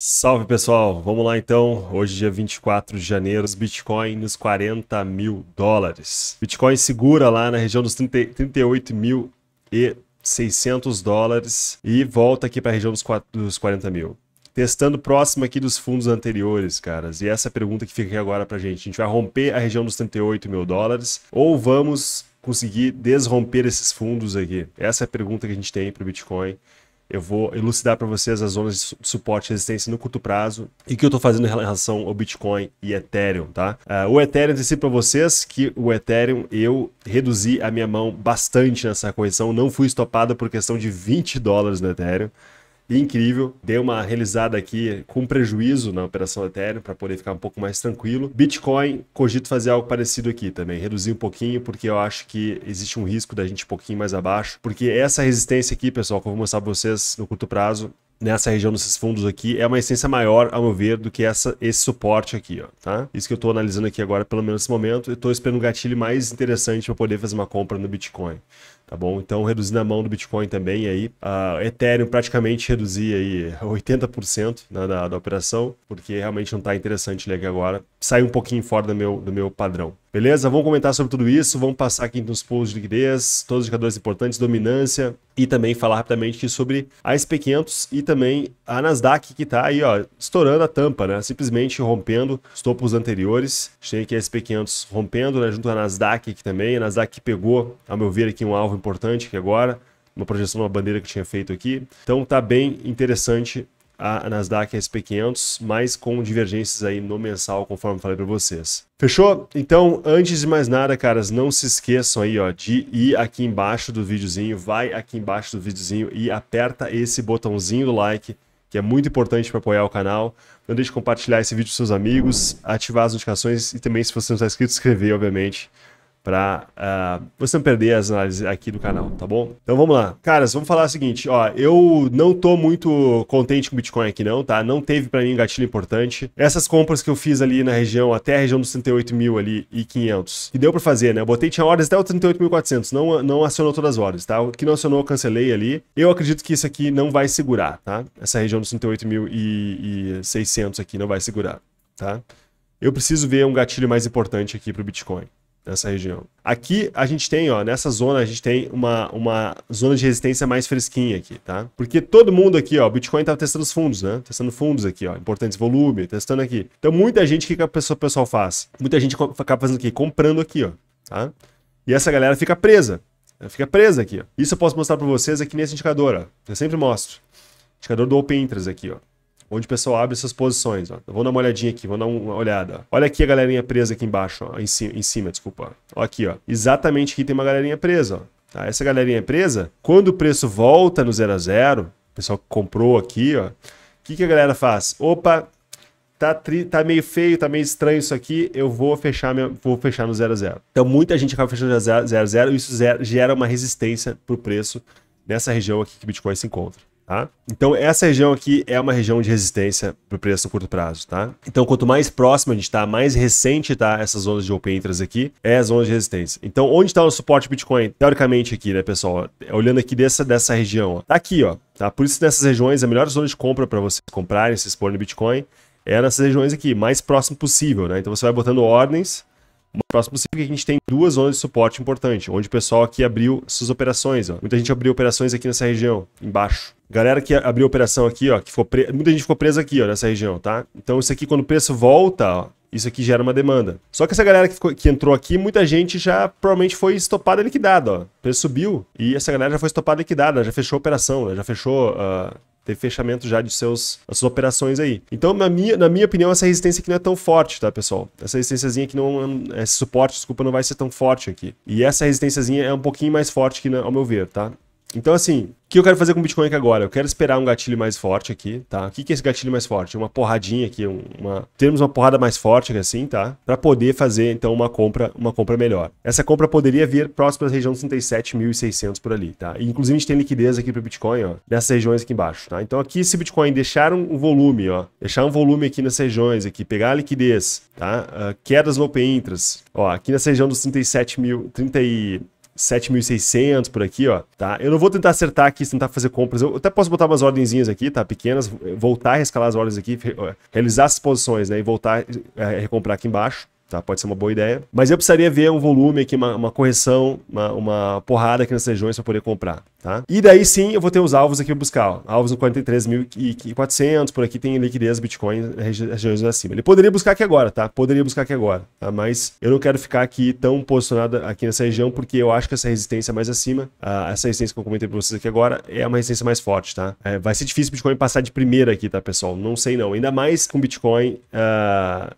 Salve pessoal, vamos lá então. Hoje, dia 24 de janeiro, Bitcoin nos 40 mil dólares. Bitcoin segura lá na região dos 30, 38 mil e 600 dólares e volta aqui para a região dos, 4, dos 40 mil. Testando próximo aqui dos fundos anteriores, caras. E essa é pergunta que fica aqui agora para gente. A gente vai romper a região dos 38 mil dólares ou vamos conseguir desromper esses fundos aqui? Essa é a pergunta que a gente tem para o Bitcoin eu vou elucidar para vocês as zonas de suporte e resistência no curto prazo e o que eu estou fazendo em relação ao Bitcoin e Ethereum, tá? Uh, o Ethereum, disse para vocês que o Ethereum eu reduzi a minha mão bastante nessa correção, não fui estopado por questão de 20 dólares no Ethereum incrível. Dei uma realizada aqui com prejuízo na operação Ethereum para poder ficar um pouco mais tranquilo. Bitcoin, cogito fazer algo parecido aqui também, reduzir um pouquinho, porque eu acho que existe um risco da gente um pouquinho mais abaixo, porque essa resistência aqui, pessoal, que eu vou mostrar para vocês no curto prazo, nessa região desses fundos aqui é uma essência maior, a meu ver, do que essa, esse suporte aqui, ó, tá? Isso que eu estou analisando aqui agora, pelo menos nesse momento, eu estou esperando um gatilho mais interessante para poder fazer uma compra no Bitcoin tá bom? Então, reduzindo a mão do Bitcoin também aí, a Ethereum praticamente reduzia aí 80% né, da, da operação, porque realmente não está interessante ler agora. Sai um pouquinho fora do meu, do meu padrão. Beleza? Vamos comentar sobre tudo isso, vamos passar aqui nos pools de liquidez, todos os indicadores importantes, dominância e também falar rapidamente sobre a SP500 e também a Nasdaq que está aí, ó, estourando a tampa, né? Simplesmente rompendo os topos anteriores. A gente tem aqui a SP500 rompendo, né? Junto a Nasdaq aqui também. A Nasdaq pegou, ao meu ver, aqui um alvo importante aqui agora, uma projeção de uma bandeira que tinha feito aqui. Então tá bem interessante a Nasdaq SP500, mas com divergências aí no mensal, conforme falei para vocês. Fechou? Então, antes de mais nada, caras, não se esqueçam aí, ó, de ir aqui embaixo do videozinho, vai aqui embaixo do videozinho e aperta esse botãozinho do like, que é muito importante para apoiar o canal. Não deixe de compartilhar esse vídeo com seus amigos, ativar as notificações e também, se você não está inscrito, se inscrever, obviamente, para uh, ah, você não perder as análises aqui do canal, tá bom? Então vamos lá. Caras, vamos falar o seguinte, ó, eu não tô muito contente com o Bitcoin aqui não, tá? Não teve para mim um gatilho importante. Essas compras que eu fiz ali na região, até a região dos 38 mil ali e 500, que deu para fazer, né? Eu botei, tinha ordens até o 38.400, não, não acionou todas as ordens, tá? O que não acionou, eu cancelei ali. Eu acredito que isso aqui não vai segurar, tá? Essa região dos 38 mil e, e 600 aqui não vai segurar, tá? Eu preciso ver um gatilho mais importante aqui para o Bitcoin nessa região. Aqui a gente tem, ó, nessa zona a gente tem uma, uma zona de resistência mais fresquinha aqui, tá? Porque todo mundo aqui, ó, Bitcoin tava testando os fundos, né? Testando fundos aqui, ó, importantes volume, testando aqui. Então muita gente, o que, que a pessoa, o pessoal faz? Muita gente acaba fazendo o quê? Comprando aqui, ó, tá? E essa galera fica presa, né? fica presa aqui, ó. Isso eu posso mostrar para vocês aqui nesse indicador, ó. Eu sempre mostro. Indicador do Open Interest aqui, ó onde o pessoal abre essas posições. Vou dar uma olhadinha aqui, vou dar uma olhada. Olha aqui a galerinha presa aqui embaixo, ó, em, cima, em cima, desculpa. Ó, aqui, ó. Exatamente aqui tem uma galerinha presa. Ó. Tá? Essa galerinha presa, quando o preço volta no zero a zero, o pessoal comprou aqui, O que, que a galera faz? Opa, tá, tri, tá meio feio, tá meio estranho isso aqui, eu vou fechar, minha, vou fechar no 0 a 0. Então muita gente acaba fechando no 0 a 0 e isso gera uma resistência para o preço nessa região aqui que o Bitcoin se encontra tá? Então essa região aqui é uma região de resistência para o preço no curto prazo, tá? Então quanto mais próximo a gente está, mais recente tá essas zonas de open interest aqui, é as zonas de resistência. Então onde está o suporte Bitcoin? Teoricamente aqui, né, pessoal? É olhando aqui dessa, dessa região, ó. Tá aqui, ó. Tá? Por isso nessas regiões, a melhor zona de compra para vocês comprarem, se expor no Bitcoin, é nessas regiões aqui, mais próximo possível, né? Então você vai botando ordens o próximo é que a gente tem duas zonas de suporte importante, onde o pessoal aqui abriu suas operações. Ó. Muita gente abriu operações aqui nessa região, embaixo. Galera que abriu operação aqui, ó, que ficou pre... muita gente ficou presa aqui, ó, nessa região, tá? Então isso aqui, quando o preço volta, ó, isso aqui gera uma demanda. Só que essa galera que, ficou, que, entrou aqui, muita gente já provavelmente foi estopada e liquidada. Ó. O preço subiu e essa galera já foi estopada e liquidada, já fechou a operação, né, já fechou uh, teve fechamento já de seus, suas operações aí. Então, na minha, na minha opinião, essa resistência aqui não é tão forte, tá, pessoal? Essa resistênciazinha aqui não. Esse suporte, desculpa, não vai ser tão forte aqui. E essa resistênciazinha é um pouquinho mais forte que, ao meu ver, tá? Então, assim, o que eu quero fazer com o Bitcoin aqui agora? Eu quero esperar um gatilho mais forte aqui, tá? O que, é esse gatilho mais forte? Uma porradinha aqui, uma... Termos uma porrada mais forte aqui assim, tá? Para poder fazer, então, uma compra, uma compra melhor. Essa compra poderia vir próxima da região dos 37.600 por ali, tá? E, inclusive, a gente tem liquidez aqui para Bitcoin, ó, nessas regiões aqui embaixo, tá? Então, aqui, se Bitcoin deixar um volume, ó, deixar um volume aqui nessas regiões aqui, pegar a liquidez, tá? Uh, quedas no open interest, ó, aqui nessa região dos 37.000, 30 e... 7.600 por aqui, ó, tá? Eu não vou tentar acertar aqui, tentar fazer compras. Eu até posso botar umas ordenzinhas aqui, tá? Pequenas, voltar a rescalar as ordens aqui, realizar as posições, né? E voltar a é, recomprar aqui embaixo. Tá, pode ser uma boa ideia. Mas eu precisaria ver um volume aqui, uma, uma correção, uma, uma, porrada aqui nessas regiões para poder comprar. Tá? E daí sim eu vou ter os alvos aqui para buscar. Ó. Alvos no 43.400, por aqui tem liquidez Bitcoin regiões acima. Ele poderia buscar aqui agora, tá? Poderia buscar aqui agora. Tá? Mas eu não quero ficar aqui tão posicionado aqui nessa região, porque eu acho que essa resistência é mais acima, a, ah, essa resistência que eu comentei para vocês aqui agora, é uma resistência mais forte. Tá? É, vai ser difícil o Bitcoin passar de primeira aqui, tá, pessoal? Não sei não. Ainda mais com Bitcoin. Uh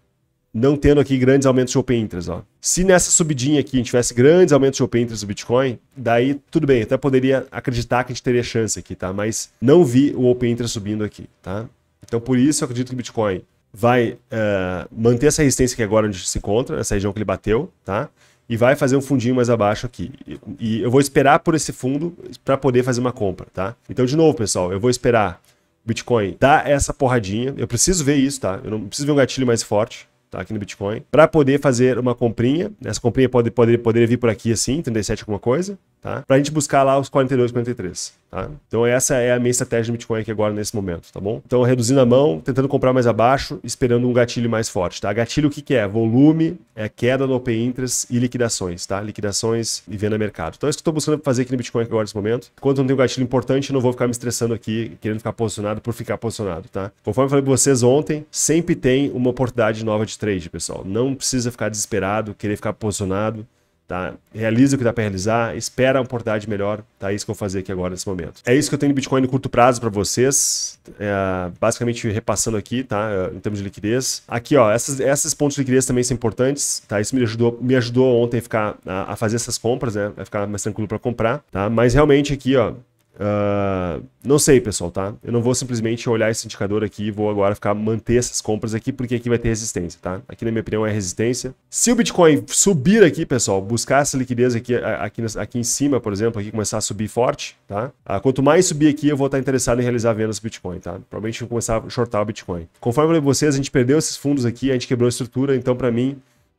não tendo aqui grandes aumentos de open interest. Ó. Se nessa subidinha aqui a gente tivesse grandes aumentos de open interest do Bitcoin, daí tudo bem, até poderia acreditar que a gente teria chance aqui, tá? Mas não vi o open interest subindo aqui, tá? Então por isso eu acredito que o Bitcoin vai uh, manter essa resistência que agora onde se encontra, essa região que ele bateu, tá? E vai fazer um fundinho mais abaixo aqui. E, e eu vou esperar por esse fundo para poder fazer uma compra, tá? Então, de novo, pessoal, eu vou esperar Bitcoin dar essa porradinha. Eu preciso ver isso, tá? Eu não preciso ver um gatilho mais forte tá? Aqui no Bitcoin, para poder fazer uma comprinha. Essa comprinha pode, pode, poderia vir por aqui assim, 37 alguma coisa, tá? Pra gente buscar lá os 42, 43, tá? Então essa é a minha estratégia de Bitcoin aqui agora nesse momento, tá bom? Então reduzindo a mão, tentando comprar mais abaixo, esperando um gatilho mais forte, tá? Gatilho o que que é? Volume, é queda no open Interest e liquidações, tá? Liquidações e venda mercado. Então é isso que eu tô buscando fazer aqui no Bitcoin agora nesse momento. Enquanto não tem um gatilho importante, eu não vou ficar me estressando aqui, querendo ficar posicionado por ficar posicionado, tá? Conforme eu falei pra vocês ontem, sempre tem uma oportunidade nova de trade, pessoal. Não precisa ficar desesperado, querer ficar posicionado. Tá? Realiza o que dá para realizar, espera uma oportunidade melhor, tá? É isso que eu vou fazer aqui agora nesse momento. É isso que eu tenho de Bitcoin no curto prazo para vocês, é, basicamente repassando aqui, tá? É, em termos de liquidez. Aqui, ó, essas, esses pontos de liquidez também são importantes, tá? Isso me ajudou, me ajudou ontem a ficar a, a fazer essas compras, né? A ficar mais tranquilo para comprar, tá? Mas realmente aqui, ó, ah, não sei, pessoal, tá? Eu não vou simplesmente olhar esse indicador aqui e vou agora ficar manter essas compras aqui, porque aqui vai ter resistência, tá? Aqui, na minha opinião, é resistência. Se o Bitcoin subir aqui, pessoal, buscar essa liquidez aqui, aqui, aqui em cima, por exemplo, aqui começar a subir forte, tá? Ah, quanto mais subir aqui, eu vou estar interessado em realizar vendas do Bitcoin, tá? Provavelmente eu vou começar a shortar o Bitcoin. Conforme eu falei pra vocês, a gente perdeu esses fundos aqui, a gente quebrou a estrutura, então, para mim,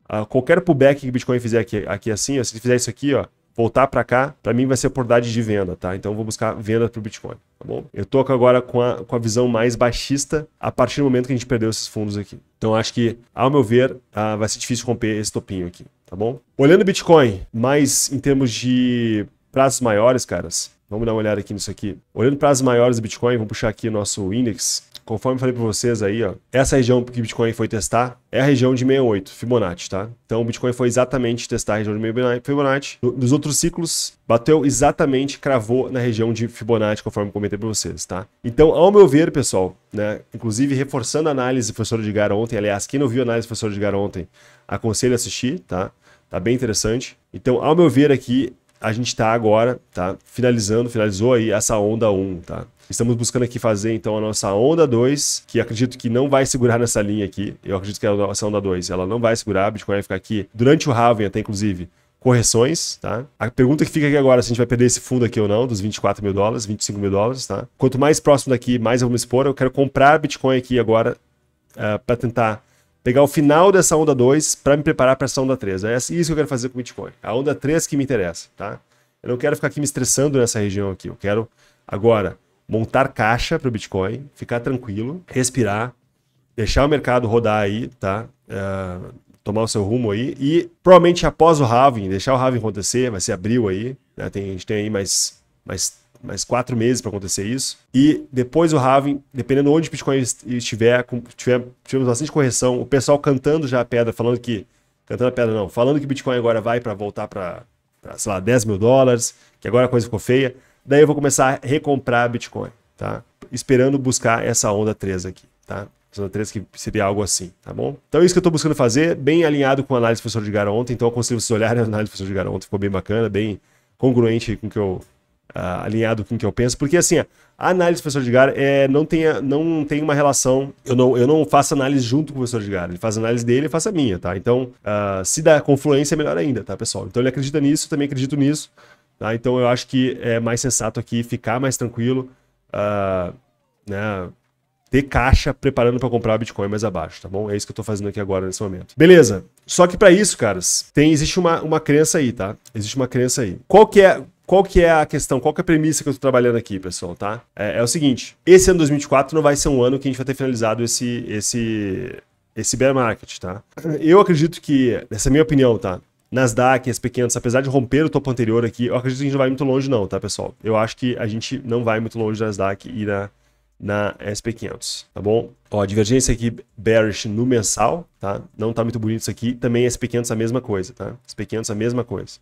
ah, qualquer pullback que o Bitcoin fizer aqui, aqui assim, ó, se ele fizer isso aqui, ó, voltar para cá, para mim vai ser oportunidade de venda, tá? Então eu vou buscar venda para o Bitcoin, tá bom? Eu tô agora com a, com a visão mais baixista a partir do momento que a gente perdeu esses fundos aqui. Então acho que, ao meu ver, ah, vai ser difícil romper esse topinho aqui, tá bom? Olhando o Bitcoin, mais em termos de prazos maiores, caras, vamos dar uma olhada aqui nisso aqui. Olhando prazos maiores do Bitcoin, vamos puxar aqui nosso índice conforme falei para vocês aí, ó, essa região que o Bitcoin foi testar é a região de 68, Fibonacci, tá? Então o Bitcoin foi exatamente testar a região de 68, Fibonacci. Nos outros ciclos, bateu exatamente, cravou na região de Fibonacci, conforme comentei para vocês, tá? Então, ao meu ver, pessoal, né, inclusive reforçando a análise do professor de ontem, aliás, quem não viu a análise do professor de ontem, aconselho a assistir, tá? Tá bem interessante. Então, ao meu ver aqui, a gente está agora, tá? Finalizando, finalizou aí essa onda 1, tá? Estamos buscando aqui fazer, então, a nossa onda 2, que acredito que não vai segurar nessa linha aqui. Eu acredito que a nossa onda 2, ela não vai segurar, a Bitcoin vai ficar aqui durante o halving até, inclusive, correções, tá? A pergunta que fica aqui agora é se a gente vai perder esse fundo aqui ou não, dos 24 mil dólares, 25 mil dólares, tá? Quanto mais próximo daqui, mais eu vou me expor. Eu quero comprar Bitcoin aqui agora uh, eh, para tentar pegar o final dessa onda 2 para me preparar para essa onda 3. É isso que eu quero fazer com o Bitcoin. A onda 3 que me interessa, tá? Eu não quero ficar aqui me estressando nessa região aqui. Eu quero agora montar caixa para o Bitcoin, ficar tranquilo, respirar, deixar o mercado rodar aí, tá? Uh, tomar o seu rumo aí e provavelmente após o halving, deixar o halving acontecer, vai ser abril aí, né? Tem, a gente tem aí mais, mais mais quatro meses para acontecer isso. E depois o halving, dependendo onde o Bitcoin estiver, tiver, tivemos bastante correção, o pessoal cantando já a pedra, falando que. Cantando a pedra não, falando que o Bitcoin agora vai para voltar para, sei lá, 10 mil dólares, que agora a coisa ficou feia. Daí eu vou começar a recomprar Bitcoin, tá? Esperando buscar essa onda 3 aqui, tá? onda 3, que seria algo assim, tá bom? Então é isso que eu estou buscando fazer, bem alinhado com a análise do professor de Garo ontem, então eu aconselho vocês olharem a análise do professor de Garo ontem, ficou bem bacana, bem congruente com o que eu uh, alinhado com o que eu penso, porque assim, a análise do professor Edgar é, não, tem, não tem uma relação. Eu não, eu não faço análise junto com o professor Edgar, ele faz a análise dele e faço a minha, tá? Então, uh, se dá confluência, é melhor ainda, tá, pessoal? Então ele acredita nisso, também acredito nisso, tá? Então eu acho que é mais sensato aqui ficar mais tranquilo, uh, né? ter caixa preparando para comprar o Bitcoin mais abaixo, tá bom? É isso que eu tô fazendo aqui agora nesse momento. Beleza. Só que para isso, caras, tem existe uma, uma crença aí, tá? Existe uma crença aí. Qual que é qual que é a questão, qual que é a premissa que eu estou trabalhando aqui, pessoal, tá? É, é, o seguinte, esse ano 2024 não vai ser um ano que a gente vai ter finalizado esse, esse, esse bear market, tá? Eu acredito que, essa é minha opinião, tá? Nasdaq, as pequenas, apesar de romper o topo anterior aqui, eu acredito que a gente não vai muito longe não, tá, pessoal? Eu acho que a gente não vai muito longe da Nasdaq e na, na SP500, tá bom? Ó, divergência aqui bearish no mensal, tá? Não tá muito bonito isso aqui. Também SP500 a mesma coisa, tá? SP500 a mesma coisa.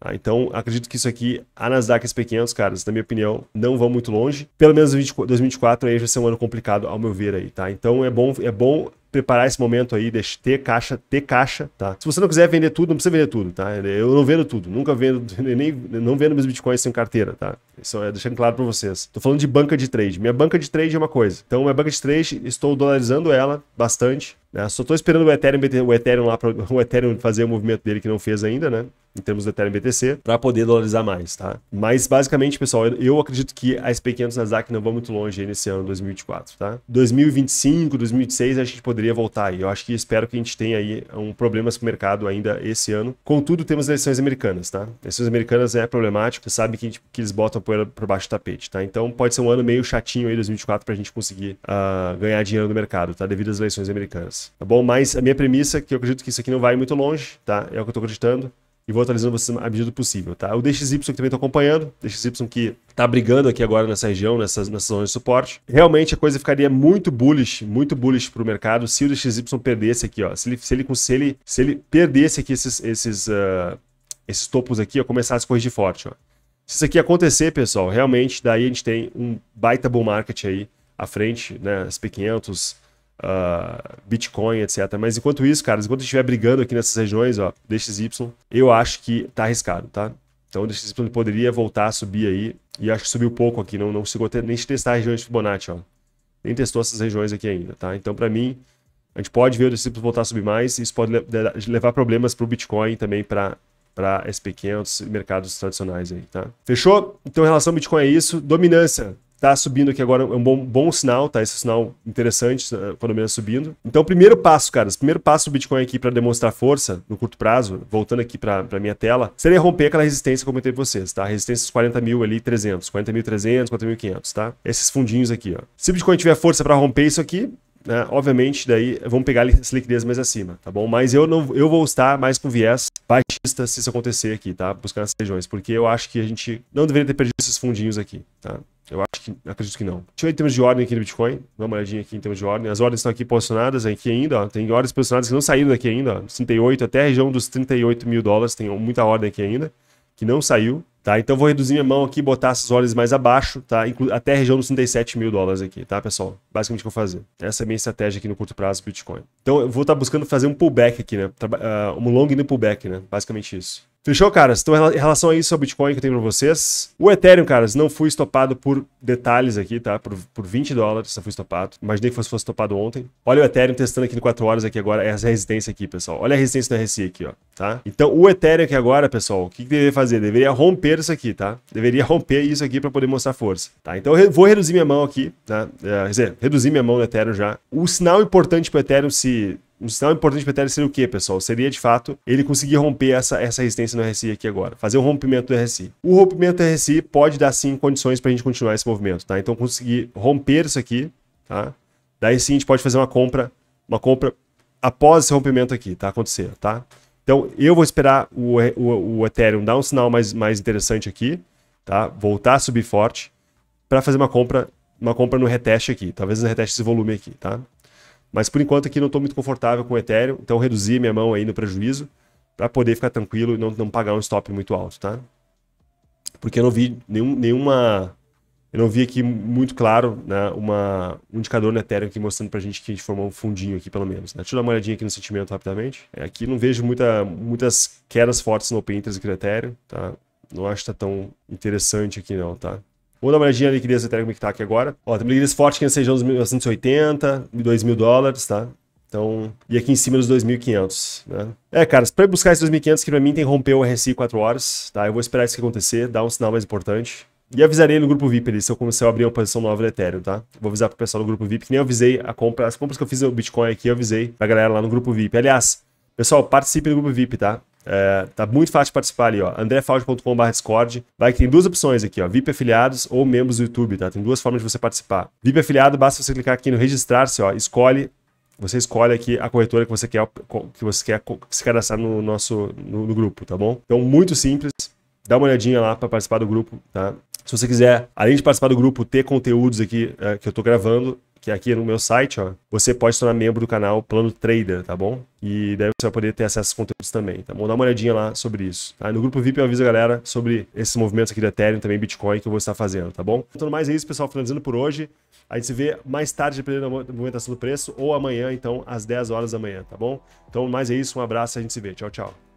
Tá? Então, acredito que isso aqui, a Nasdaq e SP500, caras, na minha opinião, não vão muito longe. Pelo menos 2024 aí vai ser um ano complicado, ao meu ver aí, tá? Então, é bom, é bom preparar esse momento aí, deixa, ter caixa, ter caixa, tá? Se você não quiser vender tudo, não precisa vender tudo, tá? Eu não vendo tudo, nunca vendo, nem não vendo meus bitcoins sem carteira, tá? Isso é deixando claro para vocês. Tô falando de banca de trade. Minha banca de trade é uma coisa. Então, minha banca de trade, estou dolarizando ela bastante, né? Só tô esperando o Ethereum, o Ethereum lá o Ethereum fazer o movimento dele que não fez ainda, né? em termos do Ethereum BTC, para poder dolarizar mais, tá? Mas basicamente, pessoal, eu, acredito que a SP500 Nasdaq não vai muito longe aí nesse ano 2024, tá? 2025, 2026 a gente poderia voltar aí. Eu acho que espero que a gente tenha aí um problemas com o mercado ainda esse ano. Contudo, temos eleições americanas, tá? Eleições americanas é problemático, você sabe que, gente, que eles botam por, por baixo do tapete, tá? Então pode ser um ano meio chatinho aí 2024 para a gente conseguir uh, ganhar dinheiro no mercado, tá? Devido às eleições americanas, tá bom? Mas a minha premissa é que eu acredito que isso aqui não vai muito longe, tá? É o que eu tô acreditando e vou atualizando vocês à medida do possível, tá? O DXY que também estou acompanhando, DXY que está brigando aqui agora nessa região, nessa, nessa zona de suporte. Realmente a coisa ficaria muito bullish, muito bullish para o mercado se o DXY perdesse aqui, ó. Se ele, se ele, se ele, se ele perdesse aqui esses, esses, uh, esses topos aqui, ó, começasse a corrigir forte, ó. Se isso aqui acontecer, pessoal, realmente daí a gente tem um baita bull market aí à frente, né? SP500, uh, Bitcoin, etc. Mas enquanto isso, cara, enquanto estiver brigando aqui nessas regiões, ó, DXY, eu acho que tá arriscado, tá? Então o DXY poderia voltar a subir aí, e acho que subiu pouco aqui, não, não chegou ter, nem testar a região de Fibonacci, ó. Nem testou essas regiões aqui ainda, tá? Então para mim, a gente pode ver o DXY voltar a subir mais, e isso pode levar problemas para o Bitcoin também para para SP500 e mercados tradicionais aí, tá? Fechou? Então, em relação ao Bitcoin é isso. Dominância. Tá subindo aqui agora, é um bom, bom sinal, tá? Esse é um sinal interessante, tá? a economia subindo. Então, primeiro passo, caras, primeiro passo do Bitcoin aqui para demonstrar força no curto prazo, voltando aqui para minha tela, seria romper aquela resistência que eu comentei para vocês, tá? Resistência dos 40 mil ali, 300, 40 mil 300, 40 mil 500, tá? Esses fundinhos aqui, ó. Se o Bitcoin tiver força para romper isso aqui, né? Obviamente, daí vamos pegar essa liquidez mais acima, tá bom? Mas eu não eu vou estar mais com viés baixista se isso acontecer aqui, tá? Buscar nas regiões, porque eu acho que a gente não deveria ter perdido esses fundinhos aqui, tá? Eu acho que, acredito que não. Deixa eu ver em termos de ordem aqui no Bitcoin. Dá uma olhadinha aqui em termos de ordem. As ordens estão aqui posicionadas aqui ainda. Ó. Tem ordens posicionadas que não saíram daqui ainda. Ó. 38 até a região dos 38 mil dólares. Tem muita ordem aqui ainda que não saiu. Tá, então vou reduzir minha mão aqui, botar essas ordens mais abaixo, tá? Inclu até a região dos 37 mil dólares aqui, tá, pessoal? Basicamente o que eu vou fazer. Essa é a minha estratégia aqui no curto prazo Bitcoin. Então eu vou estar tá buscando fazer um pullback aqui, né? Ah, um long no pullback, né? Basicamente isso. Fechou, caras? Então, em relação a isso, ao Bitcoin que eu tenho pra vocês. O Ethereum, caras, não fui estopado por detalhes aqui, tá? Por, por 20 dólares, só fui estopado. Imaginei que fosse, fosse estopado ontem. Olha o Ethereum testando aqui no 4 horas aqui agora, essa é resistência aqui, pessoal. Olha a resistência do RSI aqui, ó, tá? Então, o Ethereum aqui agora, pessoal, o que, que deveria fazer? Deveria romper isso aqui, tá? Deveria romper isso aqui para poder mostrar força, tá? Então, eu vou reduzir minha mão aqui, tá? É, quer dizer, reduzir minha mão no Ethereum já. O sinal importante pro Ethereum se esse um sinal importante para o Ethereum seria o quê, pessoal? Seria, de fato, ele conseguir romper essa, essa resistência no RSI aqui agora. Fazer o rompimento do RSI. O rompimento do RSI pode dar, sim, condições para a gente continuar esse movimento, tá? Então, conseguir romper isso aqui, tá? Daí, sim, a gente pode fazer uma compra, uma compra após esse rompimento aqui, tá? Acontecer, tá? Então, eu vou esperar o, o, o Ethereum dar um sinal mais, mais interessante aqui, tá? Voltar a subir forte para fazer uma compra, uma compra no reteste aqui. Talvez no reteste desse volume aqui, tá? Mas por enquanto aqui não estou muito confortável com o Ethereum, então reduzi minha mão aí no prejuízo para poder ficar tranquilo e não, não pagar um stop muito alto, tá? Porque eu não vi nenhum, nenhuma eu não vi aqui muito claro né, uma, um indicador no Ethereum aqui mostrando para a gente que a gente formou um fundinho aqui, pelo menos. Né? Deixa eu dar uma olhadinha aqui no sentimento rapidamente. É, aqui não vejo muita, muitas quedas fortes no Open Interest aqui no Ethereum. Tá? Não acho que está tão interessante aqui não, tá? Vou dar uma olhadinha na liquidez do Ethereum é que está aqui agora. Ó, tem uma liquidez forte que seja uns dos 1980, 2 mil dólares, tá? Então, e aqui em cima dos 2.500, né? É, cara, para buscar esses 2.500 que pra mim tem romper o RSI 4 horas, tá? Eu vou esperar isso acontecer, dar um sinal mais importante. E avisarei no grupo VIP ali se eu começar a abrir uma posição nova no Ethereum, tá? Vou avisar pro pessoal do grupo VIP, que nem avisei a compra, as compras que eu fiz no Bitcoin aqui, eu avisei pra galera lá no grupo VIP. Aliás, pessoal, participe do grupo VIP, tá? É, tá muito fácil participar ali, ó. andrefauge.com.br Discord. Vai que tem duas opções aqui, ó. VIP afiliados ou membros do YouTube, tá? Tem duas formas de você participar. VIP afiliado, basta você clicar aqui no registrar-se, ó. Escolhe. Você escolhe aqui a corretora que você quer, que você quer se cadastrar no nosso no, no grupo, tá bom? Então, muito simples. Dá uma olhadinha lá para participar do grupo, tá? Se você quiser, além de participar do grupo, ter conteúdos aqui é, que eu tô gravando, que é aqui no meu site, ó, você pode se tornar membro do canal Plano Trader, tá bom? E daí você vai poder ter acesso a conteúdos também, tá bom? Dá uma olhadinha lá sobre isso. Tá? No grupo VIP eu aviso a galera sobre esses movimentos aqui do Ethereum, também Bitcoin, que eu vou estar fazendo, tá bom? Então mais é isso, pessoal, finalizando por hoje. A gente se vê mais tarde, dependendo da movimentação do preço, ou amanhã, então, às 10 horas da manhã, tá bom? Então mais é isso, um abraço e a gente se vê. Tchau, tchau.